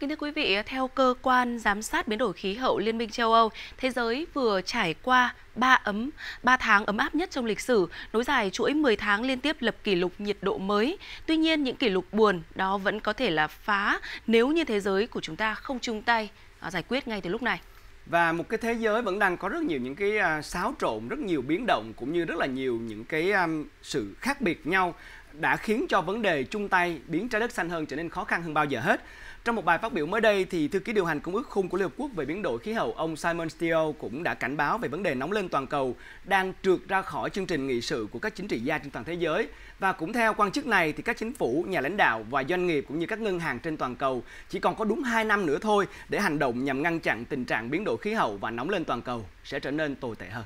Kính thưa quý vị, theo cơ quan giám sát biến đổi khí hậu Liên minh châu Âu, thế giới vừa trải qua 3 ấm 3 tháng ấm áp nhất trong lịch sử, nối dài chuỗi 10 tháng liên tiếp lập kỷ lục nhiệt độ mới. Tuy nhiên, những kỷ lục buồn đó vẫn có thể là phá nếu như thế giới của chúng ta không chung tay à, giải quyết ngay từ lúc này và một cái thế giới vẫn đang có rất nhiều những cái à, xáo trộn rất nhiều biến động cũng như rất là nhiều những cái à, sự khác biệt nhau đã khiến cho vấn đề chung tay biến trái đất xanh hơn trở nên khó khăn hơn bao giờ hết. Trong một bài phát biểu mới đây thì thư ký điều hành công ước khung của Liên Hợp Quốc về biến đổi khí hậu ông Simon Steele cũng đã cảnh báo về vấn đề nóng lên toàn cầu đang trượt ra khỏi chương trình nghị sự của các chính trị gia trên toàn thế giới và cũng theo quan chức này thì các chính phủ, nhà lãnh đạo và doanh nghiệp cũng như các ngân hàng trên toàn cầu chỉ còn có đúng 2 năm nữa thôi để hành động nhằm ngăn chặn tình trạng biến đổi khí hậu và nóng lên toàn cầu sẽ trở nên tồi tệ hơn.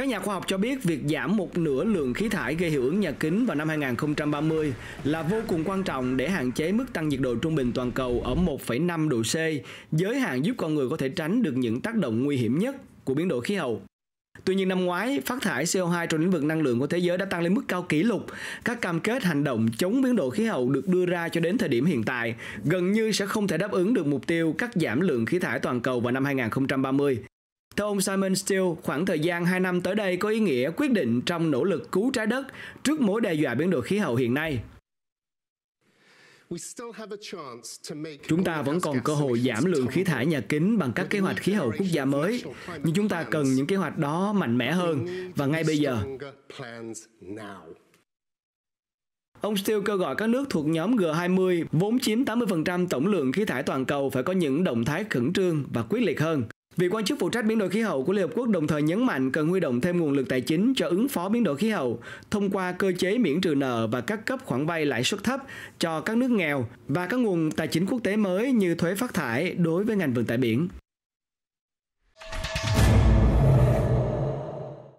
Các nhà khoa học cho biết việc giảm một nửa lượng khí thải gây hiệu ứng nhà kính vào năm 2030 là vô cùng quan trọng để hạn chế mức tăng nhiệt độ trung bình toàn cầu ở 1,5 độ C, giới hạn giúp con người có thể tránh được những tác động nguy hiểm nhất của biến đổi khí hậu. Tuy nhiên năm ngoái, phát thải CO2 trong lĩnh vực năng lượng của thế giới đã tăng lên mức cao kỷ lục. Các cam kết hành động chống biến đổi khí hậu được đưa ra cho đến thời điểm hiện tại gần như sẽ không thể đáp ứng được mục tiêu cắt giảm lượng khí thải toàn cầu vào năm 2030 theo ông Simon Steele, khoảng thời gian 2 năm tới đây có ý nghĩa quyết định trong nỗ lực cứu trái đất trước mối đe dọa biến đổi khí hậu hiện nay. Chúng ta vẫn còn cơ hội giảm lượng khí thải nhà kính bằng các kế hoạch khí hậu quốc gia mới, nhưng chúng ta cần những kế hoạch đó mạnh mẽ hơn và ngay bây giờ. Ông Steele kêu gọi các nước thuộc nhóm G20, vốn chiếm 80% tổng lượng khí thải toàn cầu phải có những động thái khẩn trương và quyết liệt hơn. Vị quan chức phụ trách biến đổi khí hậu của Liên Hợp Quốc đồng thời nhấn mạnh cần huy động thêm nguồn lực tài chính cho ứng phó biến đổi khí hậu thông qua cơ chế miễn trừ nợ và các cấp khoản vay lãi suất thấp cho các nước nghèo và các nguồn tài chính quốc tế mới như thuế phát thải đối với ngành vận tải biển.